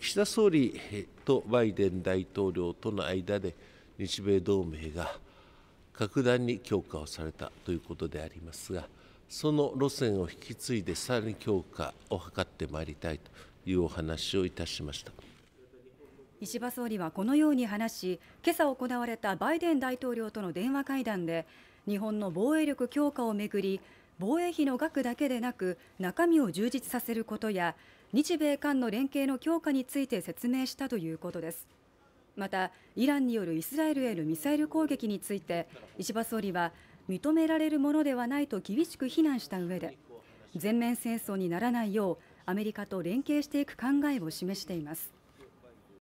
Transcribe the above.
岸田総理とバイデン大統領との間で日米同盟が格段に強化をされたということでありますがその路線を引き継いでさらに強化を図ってまいりたいというお話をいたしました石破総理はこのように話し今朝行われたバイデン大統領との電話会談で日本の防衛力強化をめぐり防衛費の額だけでなく中身を充実させることや日米韓の連携の強化について説明したということですまたイランによるイスラエルへのミサイル攻撃について石破総理は認められるものではないと厳しく非難した上で全面戦争にならないようアメリカと連携していく考えを示しています